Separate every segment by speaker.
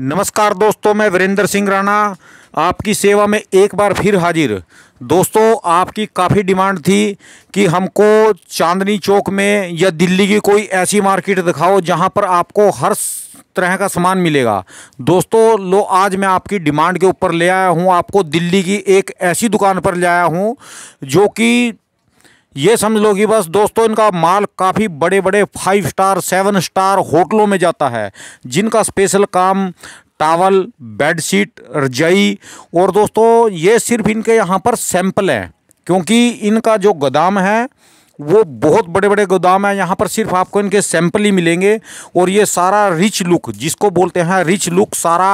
Speaker 1: नमस्कार दोस्तों मैं वीरेंद्र सिंह राणा आपकी सेवा में एक बार फिर हाजिर दोस्तों आपकी काफ़ी डिमांड थी कि हमको चांदनी चौक में या दिल्ली की कोई ऐसी मार्केट दिखाओ जहां पर आपको हर तरह का सामान मिलेगा दोस्तों लो आज मैं आपकी डिमांड के ऊपर ले आया हूं आपको दिल्ली की एक ऐसी दुकान पर ले आया हूं जो कि ये समझ लो कि बस दोस्तों इनका माल काफ़ी बड़े बड़े फाइव स्टार सेवन स्टार होटलों में जाता है जिनका स्पेशल काम टावल बेडशीट रजाई और दोस्तों ये सिर्फ इनके यहाँ पर सैंपल हैं क्योंकि इनका जो गोदाम है वो बहुत बड़े बड़े गोदाम हैं यहाँ पर सिर्फ आपको इनके सैंपल ही मिलेंगे और ये सारा रिच लुक जिसको बोलते हैं रिच लुक सारा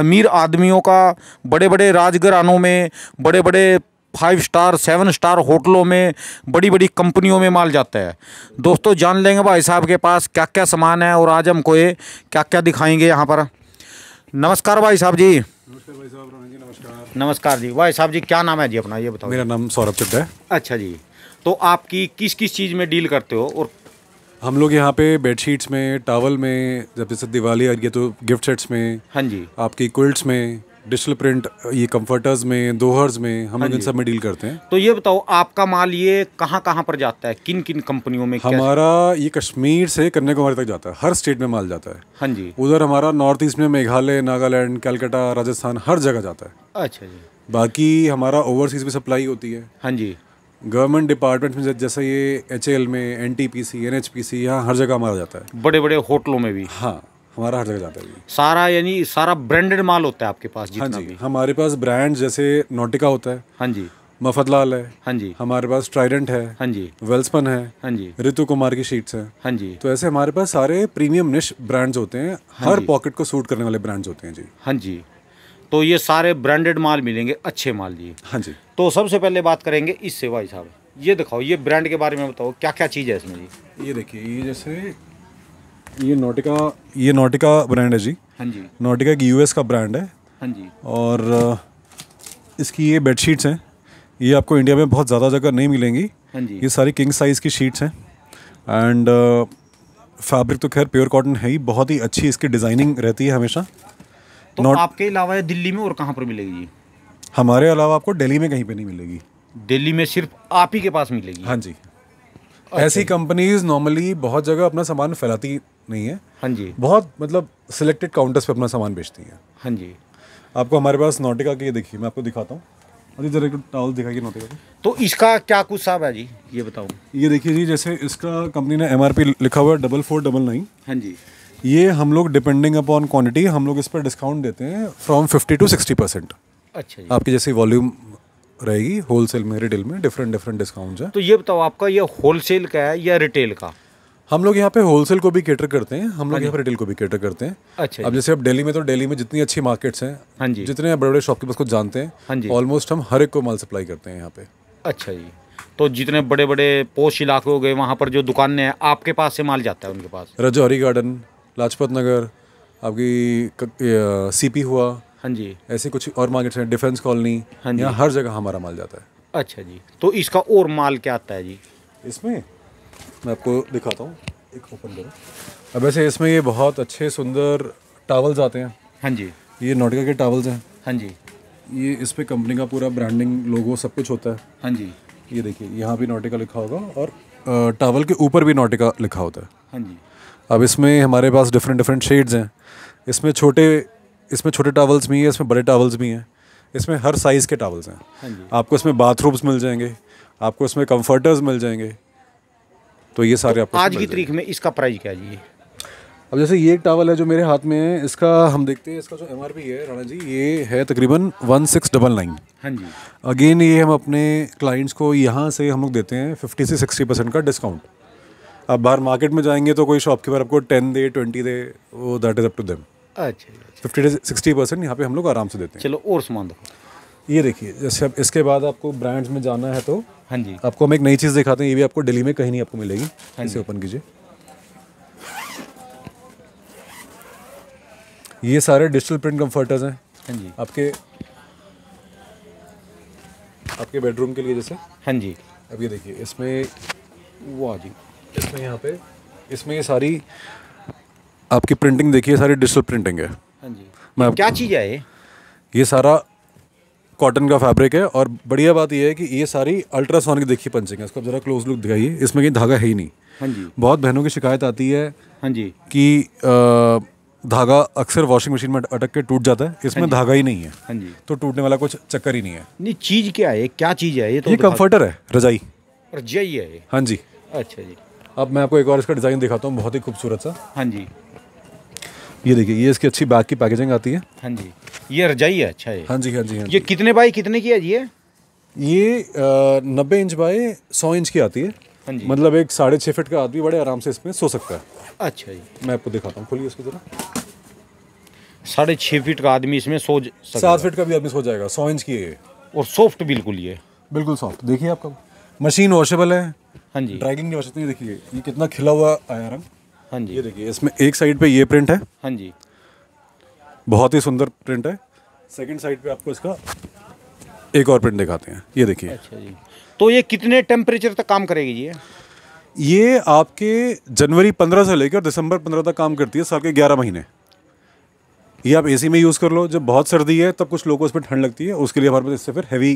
Speaker 1: अमीर आदमियों का बड़े बड़े राजघरानों में बड़े बड़े फाइव स्टार सेवन स्टार होटलों में बड़ी बड़ी कंपनियों में माल जाता है दोस्तों जान लेंगे भाई साहब के पास क्या क्या सामान है और आज हमको ये क्या क्या दिखाएंगे यहाँ पर नमस्कार भाई साहब जी नमस्कार भाई साहब जी नमस्कार नमस्कार जी भाई साहब जी क्या नाम है जी अपना ये बताओ मेरा नाम सौरभ चड्डा है अच्छा जी तो आपकी किस किस चीज़ में डील करते हो और
Speaker 2: हम लोग यहाँ पे बेडशीट्स में टावल में जब जैसे दिवाली आ गई तो गिफ्ट सेट्स में हाँ जी आपकी क्विल्ट्स में डिजिटल प्रिंट ये कंफर्टर्स में दोहर्स में हम हाँ लोग इन सब में डील करते हैं
Speaker 1: तो ये बताओ आपका माल ये कहाँ कहाँ पर जाता है किन किन कंपनियों में हमारा
Speaker 2: ये कश्मीर से कन्याकुमारी तक जाता है हर स्टेट में माल जाता है हाँ जी उधर हमारा नॉर्थ ईस्ट में मेघालय नागालैंड कैलकाटा राजस्थान हर जगह जाता है अच्छा जी बाकी हमारा ओवरसीज में सप्लाई होती है हाँ जी गवर्नमेंट डिपार्टमेंट में जैसे ये एच में N T P C
Speaker 1: N H P C यहाँ हर जगह हमारा जाता है बड़े बड़े होटलों में भी हाँ हमारा हर जगह जाता है सारा यानी सारा ब्रांडेड माल होता है आपके पास जितना हाँ जी भी।
Speaker 2: हमारे पास ब्रांड जैसे नोटिका होता है हाँ जी मफतलाल है हाँ जी हमारे पास ट्राइडेंट है हाँ जी वेल्सपन है हाँ जी ऋतु कुमार की शीट्स है हाँ जी तो ऐसे हमारे पास सारे प्रीमियम निश ब्रांड्स होते हैं हाँ हर पॉकेट को सूट करने वाले
Speaker 1: ब्रांड्स होते हैं जी हाँ जी तो ये सारे ब्रांडेड माल मिलेंगे अच्छे माल जी हाँ जी तो सबसे पहले बात करेंगे इस भाई साहब ये दिखाओ ये ब्रांड के बारे में बताओ क्या क्या चीज़ है इसमें जी ये देखिए
Speaker 2: ये जैसे ये नोटिका ये नोटिका ब्रांड है जी हाँ जी नोटिका एक यूएस का ब्रांड है हाँ जी और इसकी ये बेडशीट्स हैं ये आपको इंडिया में बहुत ज़्यादा जगह नहीं मिलेंगी हाँ जी ये सारी किंग साइज़ की शीट्स हैं एंड फैब्रिक तो खैर प्योर कॉटन है ही बहुत ही अच्छी इसकी डिज़ाइनिंग रहती है हमेशा
Speaker 1: तो Not... आपके अलावा दिल्ली में और कहाँ पर मिलेगी हमारे अलावा आपको दिल्ली में कहीं पे नहीं मिलेगी दिल्ली में सिर्फ आप ही के पास मिलेगी हाँ जी ऐसी कंपनीज
Speaker 2: नॉर्मली बहुत जगह अपना सामान फैलाती नहीं है हाँ जी बहुत मतलब सिलेक्टेड काउंटर्स पे अपना सामान बेचती है हाँ जी आपको हमारे पास नोटिका की देखिए मैं आपको दिखाता हूँ अभी जरा टॉवल दिखाइए नोटिका की
Speaker 1: तो इसका क्या कुछ साहब है जी ये बताओ
Speaker 2: ये देखिए जी जैसे इसका कंपनी ने एम लिखा हुआ है डबल फोर डबल नाइन हाँ जी ये हम लोग डिपेंडिंग अपॉन क्वांटिटी हम लोग इस पर डिस्काउंट देते हैं from fifty to sixty percent अच्छा आपकी जैसे वॉल्यूम रहेगी होलसेल में रिटेल में डिफरेंट डिफरेंट डिस्काउंट्स हैं
Speaker 1: तो ये बताओ आपका ये होलसेल का है या रिटेल का
Speaker 2: हम लोग यहाँ पे होलसेल को भी केटर करते हैं हम लोग हाँ यहाँ पे रिटेल को भी केटर करते हैं अच्छा अब जैसे अब दिल्ली में तो दिल्ली में जितनी अच्छी मार्केट्स हैं हाँ जी जितने बड़े बड़े शॉपकीपर्स को जानते हैं ऑलमोस्ट हाँ हम हर एक को माल सप्लाई करते हैं यहाँ पे
Speaker 1: अच्छा जी तो जितने बड़े बड़े पोस्ट इलाके हो गए वहाँ पर जो दुकानें हैं आपके पास से माल जाता है उनके पास
Speaker 2: रजौरी गार्डन लाजपत नगर आपकी सीपी uh, हुआ हाँ जी ऐसे कुछ और मार्केट्स हैं डिफेंस कॉलोनी हाँ यहाँ हर जगह हमारा माल जाता है
Speaker 1: अच्छा जी तो इसका और माल क्या आता है जी
Speaker 2: इसमें मैं आपको दिखाता हूँ एक ओपन करो अब वैसे इसमें ये बहुत अच्छे सुंदर टावल्स आते हैं हाँ जी ये नोटिका के टावल्स हैं हाँ जी ये इस पर कंपनी का पूरा ब्रांडिंग लोगो सब कुछ होता है हाँ जी ये देखिए यहाँ भी नोटिका लिखा होगा और टावल के ऊपर भी नोटिका लिखा होता है हाँ जी अब इसमें हमारे पास डिफरेंट डिफरेंट शेड्स हैं इसमें छोटे इसमें छोटे टावल्स भी हैं इसमें बड़े टावल्स भी हैं इसमें हर साइज़ के टावल्स हैं हाँ आपको इसमें बाथरूम्स मिल जाएंगे आपको इसमें कम्फर्टर्स मिल जाएंगे तो ये सारे तो आपको आज की तारीख में इसका प्राइस क्या जी अब जैसे ये एक टावल है जो मेरे हाथ में है इसका हम देखते हैं इसका जो एम है राणा जी ये है तकरीबन वन सिक्स डबल नाइन हाँ जी अगेन ये हम अपने क्लाइंट्स को यहाँ से हम लोग देते हैं फिफ्टी से सिक्सटी परसेंट का डिस्काउंट आप बाहर मार्केट में जाएंगे तो कोई शॉपकीपर आपको टेन दे ट्वेंटी दे वो that is up to them अच्छा, अच्छा फिफ्टी टू सिक्सटी परसेंट यहाँ पे हम लोग आराम से देते हैं चलो और सामान देखो ये देखिए जैसे अब इसके बाद आपको ब्रांड्स में जाना है तो हाँ जी आपको हम एक नई चीज़ दिखाते हैं ये भी आपको दिल्ली में कहीं नहीं आपको मिलेगी हाँ इसे ओपन कीजिए ये सारे डिजिटल प्रिंट कंफर्टर्स हैं हाँ जी आपके आपके बेडरूम के लिए जैसे हाँ जी अब ये देखिए इसमें वाह जी इसमें यहाँ पे इसमें ये सारी आपकी प्रिंटिंग देखिए सारी डिजिटल प्रिंटिंग है हाँ जी मैं क्या चीज़ है ये ये सारा कॉटन का फैब्रिक है और बढ़िया बात ये है कि ये सारी अल्ट्रासोनिक देखिए पंचिंग है इसको ज़रा क्लोज लुक दिखाइए इसमें कहीं धागा है ही नहीं हाँ जी बहुत बहनों की शिकायत आती है हाँ जी कि धागा अक्सर वॉशिंग मशीन में अटक के टूट जाता है हाँ इसमें धागा ही नहीं है हाँ जी तो टूटने वाला कुछ चक्कर ही नहीं है
Speaker 1: नहीं चीज़ क्या है
Speaker 2: क्या चीज़ है ये तो ये कम्फर्टर है रजाई
Speaker 1: रजाई है हाँ जी अच्छा जी
Speaker 2: अब मैं आपको एक और इसका डिज़ाइन दिखाता हूँ बहुत ही खूबसूरत सा हाँ जी ये देखिए ये इसकी अच्छी बैग की पैकेजिंग आती है हाँ जी ये रजाई है अच्छा है हाँ जी हाँ जी हाँ ये
Speaker 1: कितने बाई कितने की है ये
Speaker 2: ये नब्बे इंच बाई सौ इंच की आती है हाँ जी मतलब एक साढ़े छः फिट का आदमी बड़े
Speaker 1: आराम से इसमें सो सकता है अच्छा जी मैं आपको दिखाता हूँ खोलिए इसको जरा साढ़े छः फिट का आदमी इसमें सो सात फिट
Speaker 2: का भी आदमी सो जाएगा सौ इंच की है और सॉफ्ट बिल्कुल ये बिल्कुल सॉफ्ट देखिए आपका मशीन वॉशेबल है हाँ जी ड्राइविंग नहीं हो सकती देखिए ये कितना खिला हुआ आया रंग हाँ जी ये देखिए इसमें एक साइड पे ये प्रिंट है हाँ जी बहुत ही सुंदर प्रिंट है
Speaker 1: सेकंड साइड पे आपको इसका
Speaker 2: एक और प्रिंट दिखाते हैं ये देखिए
Speaker 1: अच्छा जी तो ये कितने टेम्परेचर तक काम करेगी ये
Speaker 2: ये आपके जनवरी पंद्रह से लेकर दिसंबर पंद्रह तक काम करती है साल के ग्यारह महीने ये आप एसी में यूज़ कर लो जब बहुत सर्दी है तब कुछ लोगों को इस पर ठंड लगती है उसके लिए हमारे पास इससे फिर हैवी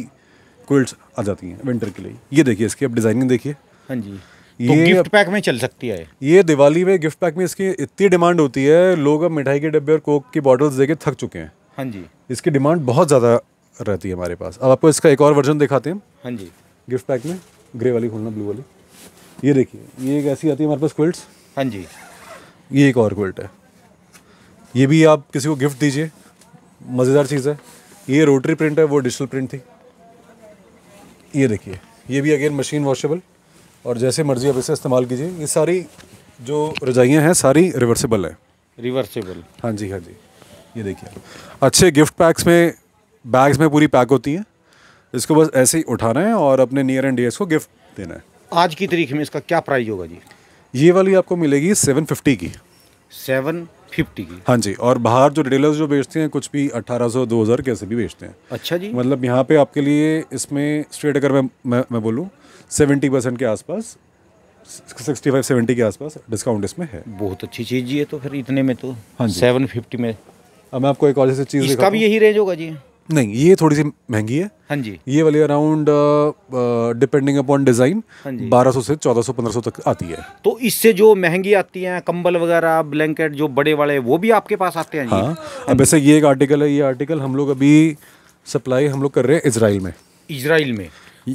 Speaker 2: कोल्ड्स आ जाती हैं विंटर के लिए ये देखिए इसकी आप डिज़ाइनिंग देखिए हाँ जी तो गिफ्ट
Speaker 1: पैक में चल सकती है
Speaker 2: ये दिवाली में गिफ्ट पैक में इसकी इतनी डिमांड होती है लोग अब मिठाई के डब्बे और कोक की बॉटल्स देके थक चुके हैं हाँ जी इसकी डिमांड बहुत ज़्यादा रहती है हमारे पास अब आपको इसका एक और वर्जन दिखाते हैं हाँ जी गिफ्ट पैक में ग्रे वाली खोलना ब्लू वाली ये देखिए ये एक ऐसी आती है हमारे पास क्विल्ट्स हाँ जी ये एक और क्विल्ट है ये भी आप किसी को गिफ्ट दीजिए मज़ेदार चीज़ है ये रोटरी प्रिंट है वो डिजिटल प्रिंट थी ये देखिए ये भी अगेन मशीन वॉशेबल और जैसे मर्जी आप इसे इस्तेमाल कीजिए ये सारी जो रजाइयाँ हैं सारी रिवर्सिबल हैं
Speaker 1: रिवर्सिबल
Speaker 2: हाँ जी हाँ जी ये देखिए अच्छे गिफ्ट पैक्स में बैग्स में पूरी पैक होती हैं इसको बस ऐसे ही उठाना है और अपने नियर एंड डियर्स को गिफ्ट देना है आज की तारीख में इसका क्या प्राइस होगा जी ये वाली आपको मिलेगी सेवन फिफ्टी की सेवन फिफ्टी की हाँ जी और बाहर जो रिटेलर्स जो बेचते हैं कुछ भी अट्ठारह दो हज़ार कैसे भी बेचते हैं अच्छा जी मतलब यहाँ पे आपके लिए इसमें स्ट्रेट अगर मैं मैं, मैं बोलूँ सेवेंटी परसेंट के आसपास सिक्सटी फाइव सेवेंटी के आसपास डिस्काउंट इसमें है बहुत अच्छी चीज़ ये तो फिर इतने में तो हाँ सेवन फिफ्टी में अब मैं आपको एक और जैसे चीज़ इसका भी यही रेंज होगा जी नहीं ये थोड़ी सी महंगी है हाँ जी ये वाली अराउंड डिपेंडिंग अपॉन डिजाइन बारह सौ से चौदह सौ पंद्रह सौ तक आती है
Speaker 1: तो इससे जो महंगी आती हैं कंबल वगैरह ब्लैंकेट जो बड़े वाले वो भी आपके पास आते हैं हाँ अब
Speaker 2: वैसे ये एक आर्टिकल है ये आर्टिकल हम लोग अभी सप्लाई हम लोग कर रहे हैं इसराइल में
Speaker 1: इसराइल में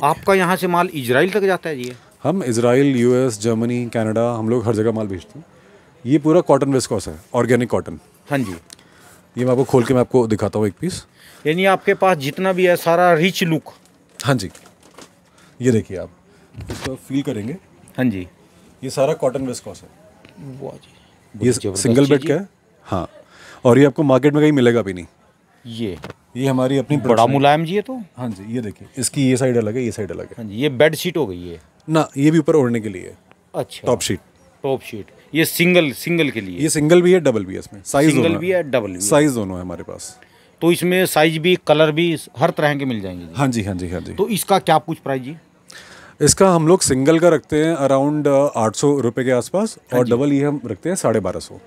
Speaker 1: आपका यहाँ से माल इसराइल तक जाता है जी
Speaker 2: हम इसराइल यूएस जर्मनी कनाडा हम लोग हर जगह माल भेजते हैं ये पूरा कॉटन वेस्कॉस है ऑर्गेनिक कॉटन हाँ जी ये मैं आपको खोल के मैं आपको दिखाता हूँ एक पीस
Speaker 1: यानी आपके पास जितना भी है सारा रिच लुक हाँ जी ये देखिए आप इसको फील करेंगे हाँ जी ये सारा कॉटन
Speaker 2: विस्कॉस है ये सिंगल बेड का है हाँ और ये आपको मार्केट में कहीं मिलेगा भी नहीं ये ये हमारी अपनी बड़ा मुलायम जी है तो हाँ जी ये देखिए इसकी ये साइड अलग है ये साइड अलग है हाँ जी ये बेड शीट हो गई है ना ये भी ऊपर ओढ़ने के लिए
Speaker 1: अच्छा टॉप शीट टॉप शीट ये सिंगल सिंगल के लिए ये सिंगल भी है डबल भी है इसमें साइज सिंगल भी है डबल भी साइज दोनों है हमारे पास तो इसमें साइज भी कलर भी हर तरह के मिल जाएंगे हाँ जी हाँ जी हाँ जी तो इसका क्या कुछ प्राइस जी
Speaker 2: इसका हम लोग सिंगल का रखते हैं अराउंड आठ सौ रुपये के
Speaker 1: आसपास हाँ और डबल ये हम रखते हैं साढ़े बारह सौ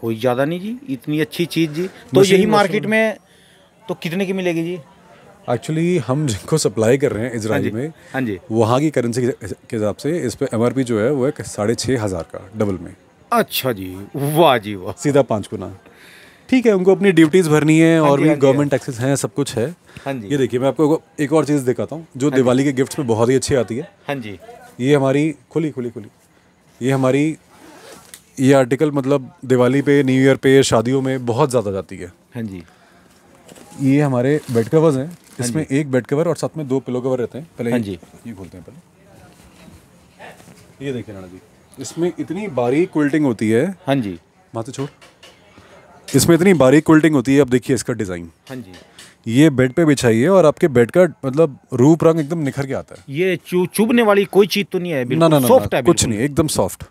Speaker 1: कोई ज़्यादा नहीं जी इतनी अच्छी चीज़ जी तो यही मार्केट में तो कितने की मिलेगी जी एक्चुअली हम जिनको सप्लाई कर रहे हैं
Speaker 2: इसराइल हाँ में हाँ जी वहाँ की करेंसी के हिसाब से इस पर एम जो है वो है साढ़े छः हज़ार का डबल में अच्छा जी वाह जी वाह सीधा पाँच गुना ठीक है उनको अपनी ड्यूटीज़ भरनी है हाँ और भी गवर्नमेंट टैक्सेस हैं सब कुछ है हाँ जी ये देखिए मैं आपको एक और चीज़ दिखाता हूँ जो हाँ दिवाली के गिफ्ट्स में बहुत ही अच्छी आती है हाँ जी ये हमारी खुली खुली खुली ये हमारी ये आर्टिकल मतलब दिवाली पे न्यू ईयर पे शादियों में बहुत ज़्यादा जाती है हाँ जी ये हमारे बेड कवर्स हैं हाँ इसमें हाँ एक बेड कवर और साथ में दो पिलो कवर रहते हैं पहले हाँ जी ये खोलते हैं पहले ये देखिए राणा जी इसमें इतनी बारीक क्विल्टिंग होती है हाँ जी बात छोड़ इसमें इतनी बारीक क्विल्टिंग होती है अब देखिए इसका डिज़ाइन
Speaker 1: हाँ जी
Speaker 2: ये बेड पे बिछाइए और आपके बेड का मतलब रूप रंग एकदम निखर के आता
Speaker 1: है ये चुभने वाली कोई चीज़ तो नहीं है ना ना ना सॉफ्ट है कुछ नहीं
Speaker 2: एकदम सॉफ्ट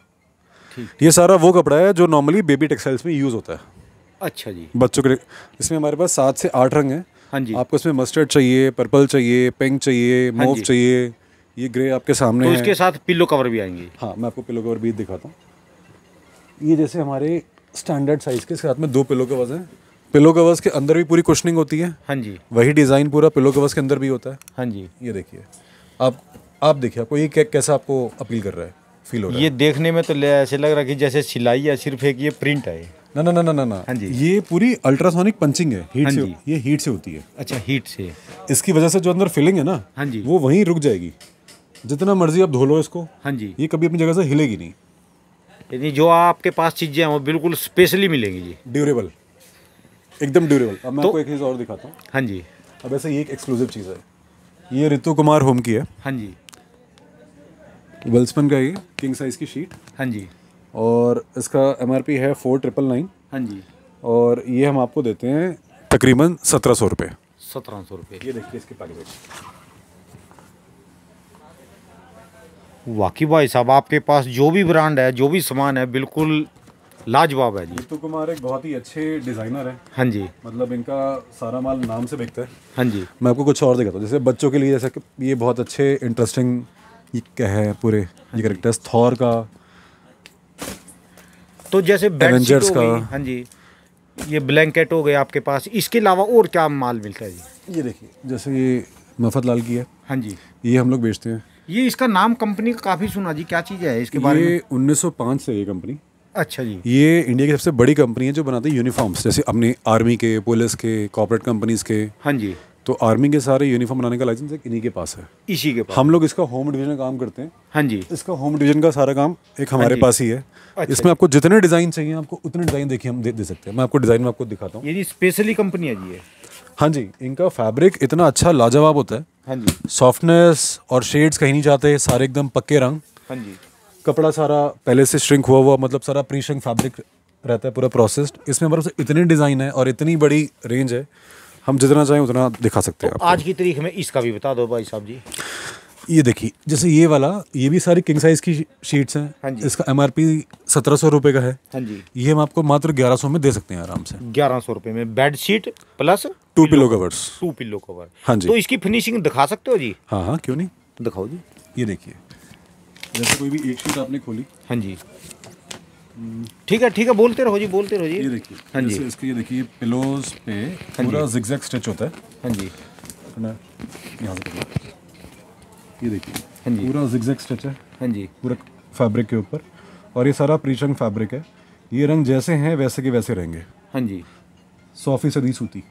Speaker 2: ये सारा वो कपड़ा है जो नॉर्मली बेबी टेक्सटाइल्स में यूज़ होता है अच्छा जी बच्चों के इसमें हमारे पास सात से आठ रंग है हाँ जी आपको इसमें मस्टर्ड चाहिए पर्पल चाहिए पिंक चाहिए मोव हाँ चाहिए ये ग्रे आपके सामने तो इसके है।
Speaker 1: साथ पिलो कवर भी आएंगे हाँ मैं आपको पिलो कवर भी दिखाता
Speaker 2: हूँ ये जैसे हमारे स्टैंडर्ड साइज़ के साथ में दो पिलो कवर्स हैं पिलो कवर्स के अंदर भी पूरी कुशनिंग होती है हाँ जी वही डिज़ाइन पूरा पिलो कवर्स के अंदर भी होता है हाँ जी ये देखिए
Speaker 1: आप आप देखिए आपको ये कैसा आपको अपील कर रहा है फील हो रहा ये है। देखने में तो ऐसे लग रहा है कि जैसे सिलाई या सिर्फ एक ये प्रिंट है
Speaker 2: ना ना ना ना ना ना हाँ जी ये पूरी अल्ट्रासोनिक पंचिंग है हीट हाँ से ये हीट से होती है अच्छा हीट से इसकी वजह से जो अंदर फिलिंग है ना हाँ जी वो
Speaker 1: वहीं रुक जाएगी जितना मर्जी आप धो लो इसको हाँ जी ये कभी अपनी जगह से हिलेगी नहीं यानी जो आपके पास चीज़ें हैं वो बिल्कुल स्पेशली मिलेंगी जी ड्यूरेबल एकदम ड्यूरेबल अब मैं तो, आपको एक चीज़ और दिखाता हूँ हाँ जी अब ऐसे ये एक एक्सक्लूसिव चीज़ है ये रितु कुमार
Speaker 2: होम की है हाँ जी वेल्समन का ये किंग साइज़ की शीट हाँ जी और इसका एम है फोर ट्रिपल नाइन हाँ जी और ये हम आपको देते हैं
Speaker 1: तकरीबन सत्रह सौ रुपये सत्रह सौ रुपये ये देखिए इसके पैकेज वाकई भाई साहब आपके पास जो भी ब्रांड है जो भी सामान है बिल्कुल लाजवाब है जी नीतू
Speaker 2: कुमार एक बहुत ही अच्छे डिज़ाइनर है हाँ जी मतलब इनका सारा माल नाम से बिकता है
Speaker 1: हाँ जी मैं आपको कुछ और दिखाता हूँ जैसे बच्चों के लिए जैसे ये
Speaker 2: बहुत अच्छे इंटरेस्टिंग क्या है पूरे हाँ ये करेक्टर्स थॉर का तो जैसे एवेंजर्स का
Speaker 1: हाँ जी ये ब्लैंकेट हो गए आपके पास इसके अलावा और क्या माल मिलता है जी
Speaker 2: ये देखिए जैसे ये मफत लाल की है हाँ जी ये हम लोग बेचते हैं
Speaker 1: ये इसका नाम कंपनी का काफ़ी सुना जी क्या चीज़ है इसके बारे में
Speaker 2: उन्नीस से ये कंपनी अच्छा जी ये इंडिया की सबसे बड़ी कंपनी है जो बनाती है यूनिफॉर्म्स जैसे अपने आर्मी के पुलिस के कॉर्पोरेट कंपनीज के हाँ जी तो आर्मी के सारे यूनिफॉर्म बनाने का लाइसेंस इन्हीं के पास है इसी के पास हम लोग इसका होम डिवीजन का काम करते हैं हाँ जी इसका होम डिवीजन का सारा काम एक हाँ हमारे हाँ पास ही है अच्छा इसमें आपको जितने डिज़ाइन चाहिए आपको उतने डिज़ाइन देखिए हम दे, दे सकते हैं मैं आपको डिज़ाइन में आपको दिखाता हूँ ये स्पेशली कंपनी है जी हाँ जी इनका फैब्रिक इतना अच्छा लाजवाब होता है हाँ जी सॉफ्टनेस और शेड्स कहीं नहीं जाते सारे एकदम पक्के रंग हाँ जी कपड़ा सारा पहले से श्रिंक हुआ हुआ मतलब सारा प्री श्रिंक फैब्रिक रहता है पूरा प्रोसेस्ड इसमें हमारे इतने डिज़ाइन है और इतनी बड़ी रेंज है हम जितना चाहें उतना दिखा सकते हैं तो
Speaker 1: आज की तारीख में इसका भी बता दो भाई साहब जी
Speaker 2: ये देखिए जैसे ये वाला ये भी सारी किंग साइज की शीट्स हैं हाँ जी। इसका एम आर पी
Speaker 1: सत्रह सौ रुपये का है हाँ जी ये हम आपको मात्र ग्यारह सौ में दे सकते हैं आराम से ग्यारह सौ रुपये में bed sheet plus two pillow covers two pillow cover हाँ जी तो इसकी फिनिशिंग दिखा सकते हो जी हाँ हाँ क्यों नहीं तो दिखाओ जी ये देखिए जैसे कोई भी एक शीट आपने खोली हाँ जी ठीक है ठीक है बोलते रहो जी बोलते रहो जी ये देखिए हाँ जी इसके ये देखिए पिलोज
Speaker 2: पे हाँ पूरा जिगजैग स्टिच होता है हाँ जी यहाँ से ये देखिए हाँ जी पूरा जिगजैग स्टिच है हाँ जी पूरा फैब्रिक के ऊपर और ये सारा प्रीशंग फैब्रिक है ये रंग जैसे हैं वैसे के वैसे रहेंगे हाँ जी सौ फीसदी
Speaker 1: सूती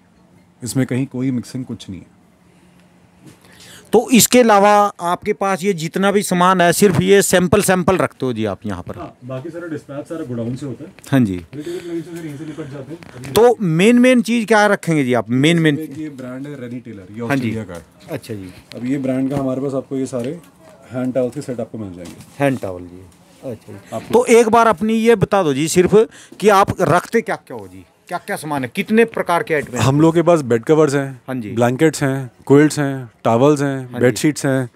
Speaker 1: इसमें कहीं कोई मिक्सिंग कुछ नहीं है तो इसके अलावा आपके पास ये जितना भी सामान है सिर्फ ये सैंपल सैंपल रखते हो जी आप यहाँ पर हाँ,
Speaker 2: बाकी सारा डिस्पैच सारा गोडाउन से होता है
Speaker 1: हाँ जी तो मेन मेन चीज़ क्या रखेंगे जी आप मेन मेन
Speaker 2: ये ब्रांड है रेनी टेलर ये हाँ जी का अच्छा जी अब ये ब्रांड का हमारे
Speaker 1: पास आपको ये सारे हैंड टावल के सेट आपको मिल जाएंगे हैंड टावल जी अच्छा तो एक बार अपनी ये बता दो जी सिर्फ कि आप रखते क्या क्या हो जी क्या क्या सामान है कितने प्रकार के आइटम हम लोग के पास बेड कवर्स हैं हाँ जी ब्लैंकेट्स हैं
Speaker 2: क्विल्ट्स हैं
Speaker 1: टावल्स हैं हाँ बेड शीट्स
Speaker 2: हैं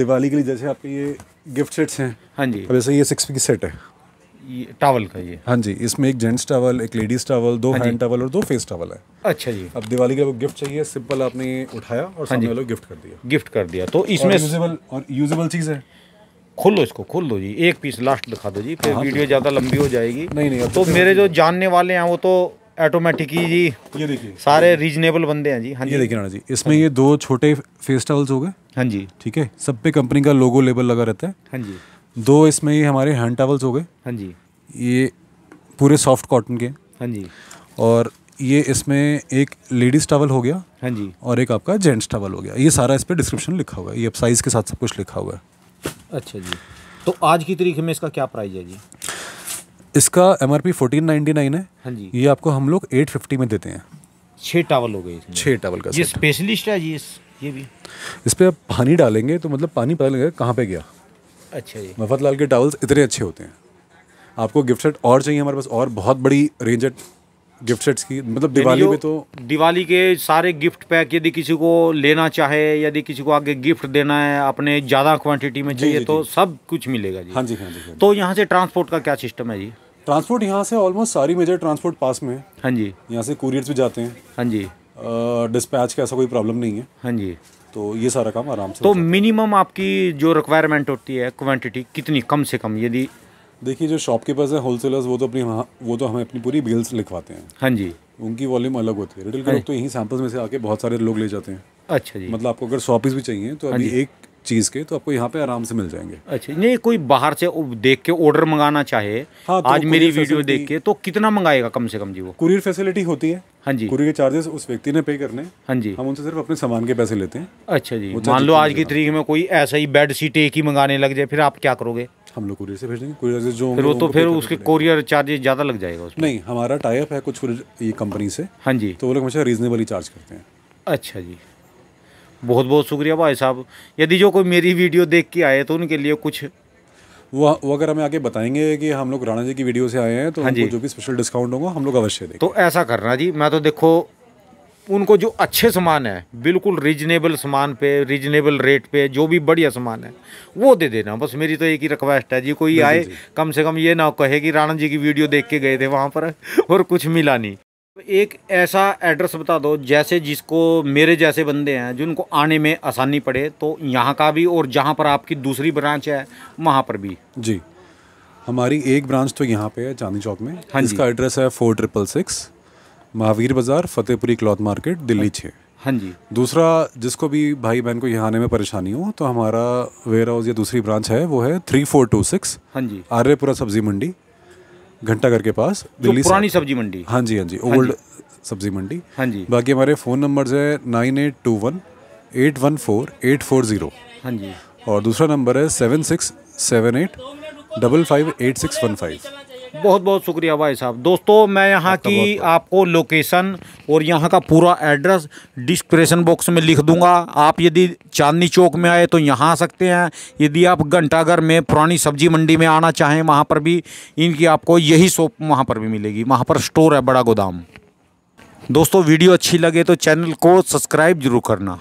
Speaker 2: दिवाली के लिए जैसे आपके ये गिफ्ट सेट्स हैं हाँ जी वैसे ये सिक्स पीस सेट है ये टावल का ये हाँ जी इसमें एक जेंट्स टावल एक लेडीज टावल दो हाँ हैंड टावल और दो फेस टावल है अच्छा जी अब दिवाली का गिफ्ट चाहिए सिंपल आपने उठाया और हाँ सामने वालों गिफ्ट कर दिया गिफ्ट कर दिया तो इसमें यूजेबल और यूजेबल चीज़ है खोल लो इसको खोल दो जी एक पीस लास्ट
Speaker 1: दिखा दो जी फिर वीडियो हाँ ज़्यादा लंबी हो जाएगी नहीं नहीं तो, तो मेरे जो जानने वाले हैं वो तो ऑटोमेटिक ही जी ये देखिए सारे रीजनेबल बंदे हैं जी हाँ जी ये देखिए राणा जी इसमें
Speaker 2: ये दो छोटे फेस टॉवल्स हो गए हाँ जी ठीक है सब पे कंपनी का लोगो लेबल लगा रहता है हाँ जी दो इसमें ये हमारे हैंड टॉवल्स हो गए हाँ जी ये पूरे सॉफ्ट कॉटन के हाँ जी और ये इसमें एक लेडीज टॉवल हो गया हाँ जी और एक आपका जेंट्स टॉवल हो गया ये सारा इस पर डिस्क्रिप्शन लिखा हुआ है ये साइज़ के साथ सब कुछ लिखा हुआ है
Speaker 1: अच्छा जी तो आज की तरीके में इसका क्या प्राइस है जी
Speaker 2: इसका M R P fourteen ninety nine है हाँ जी ये आपको हम लोग एट फिफ्टी में देते हैं
Speaker 1: छः टावल हो गए छः टावल का ये
Speaker 2: स्पेशलिस्ट
Speaker 1: है जी ये भी
Speaker 2: इस पर आप पानी डालेंगे तो मतलब पानी पता लगेगा कहाँ पे गया अच्छा जी मफत लाल के टावल्स इतने अच्छे होते हैं आपको गिफ्ट सेट और चाहिए हमारे पास और बहुत बड़ी रेंज है गिफ्ट सेट्स की मतलब दिवाली में तो
Speaker 1: दिवाली के सारे गिफ्ट पैक यदि किसी को लेना चाहे यदि किसी को आगे गिफ्ट देना है अपने ज़्यादा क्वांटिटी में चाहिए तो सब कुछ मिलेगा जी हाँ जी हाँ जी हाँ तो यहाँ से ट्रांसपोर्ट का क्या
Speaker 2: सिस्टम है जी ट्रांसपोर्ट यहाँ से ऑलमोस्ट सारी मेजर ट्रांसपोर्ट पास में हाँ जी यहाँ से कुरियर भी जाते हैं हाँ जी डिस्पैच का ऐसा कोई प्रॉब्लम नहीं है हाँ जी तो ये सारा काम आराम से तो
Speaker 1: मिनिमम आपकी जो रिक्वायरमेंट होती है क्वांटिटी कितनी कम से कम यदि देखिए जो शॉपकीपर्स हैं होलसेलर्स वो तो अपनी वो तो हमें अपनी पूरी बिल्स लिखवाते हैं हाँ जी उनकी वॉल्यूम अलग होती
Speaker 2: है रिटेल के हाँ लोग तो यहीं सैंपल्स में से आके बहुत सारे लोग ले जाते हैं अच्छा जी मतलब आपको अगर सौ पीस भी चाहिए तो हाँ अभी एक
Speaker 1: चीज़ के तो आपको यहाँ पे आराम से मिल जाएंगे अच्छा नहीं कोई बाहर से देख के ऑर्डर मंगाना चाहे हाँ, तो आज मेरी वीडियो देख के तो कितना मंगाएगा कम से कम जी वो कुरियर फैसिलिटी होती है हाँ जी कुरियर के
Speaker 2: चार्जेस उस व्यक्ति ने पे करने हाँ जी हम उनसे सिर्फ अपने सामान के पैसे लेते हैं
Speaker 1: अच्छा जी मान लो आज की तरीके में कोई ऐसा ही बेड सीट एक ही मंगाने लग जाए फिर आप क्या करोगे हम लोग कुरियर से भेज देंगे कुरियर से जो फिर वो तो फिर उसके कुरियर चार्जेस ज़्यादा लग जाएगा उसमें
Speaker 2: नहीं हमारा टाइप है कुछ ये कंपनी से हाँ जी तो वो लोग
Speaker 1: हमेशा रीजनेबली चार्ज करते हैं अच्छा जी बहुत बहुत शुक्रिया भाई साहब यदि जो कोई मेरी वीडियो देख के आए तो उनके लिए कुछ वो वो अगर हमें आगे बताएंगे कि हम लोग राणा जी की वीडियो से आए हैं तो हाँ जी जो भी स्पेशल डिस्काउंट होगा हम लोग अवश्य दें तो ऐसा करना जी मैं तो देखो उनको जो अच्छे सामान है बिल्कुल रीजनेबल सामान पे रीजनेबल रेट पे जो भी बढ़िया सामान है वो दे देना बस मेरी तो एक ही रिक्वेस्ट है जी कोई आए कम से कम ये ना कहे कि राणा जी की वीडियो देख के गए थे वहाँ पर और कुछ मिला नहीं एक ऐसा एड्रेस बता दो जैसे जिसको मेरे जैसे बंदे हैं जिनको आने में आसानी पड़े तो यहाँ का भी और जहाँ पर आपकी दूसरी ब्रांच है वहाँ पर भी जी हमारी एक
Speaker 2: ब्रांच तो यहाँ पे है चांदी चौक में हाँ जिसका एड्रेस है फोर ट्रिपल सिक्स महावीर बाज़ार फतेहपुरी क्लॉथ मार्केट दिल्ली हाँ। छः हाँ जी दूसरा जिसको भी भाई बहन को यहाँ आने में परेशानी हो तो हमारा वेयर हाउस या दूसरी ब्रांच है वो है थ्री फोर टू सिक्स हाँ जी आर्यपुरा सब्जी मंडी घंटाघर के पास तो दिल्ली पुरानी सब्जी मंडी हाँ जी हाँ जी ओल्ड हाँ सब्जी मंडी हाँ जी बाकी हमारे फ़ोन नंबर है nine eight two one eight one four eight four zero हाँ जी और दूसरा नंबर है seven six seven eight double five eight six one five
Speaker 1: बहुत बहुत शुक्रिया भाई साहब दोस्तों मैं यहाँ की बहुत बहुत। आपको लोकेशन और यहाँ का पूरा एड्रेस डिस्क्रिप्शन बॉक्स में लिख दूंगा आप यदि चांदनी चौक में आए तो यहाँ आ सकते हैं यदि आप घंटाघर में पुरानी सब्जी मंडी में आना चाहें वहाँ पर भी इनकी आपको यही शॉप वहाँ पर भी मिलेगी वहाँ पर स्टोर है बड़ा गोदाम दोस्तों वीडियो अच्छी लगे तो चैनल को सब्सक्राइब जरूर करना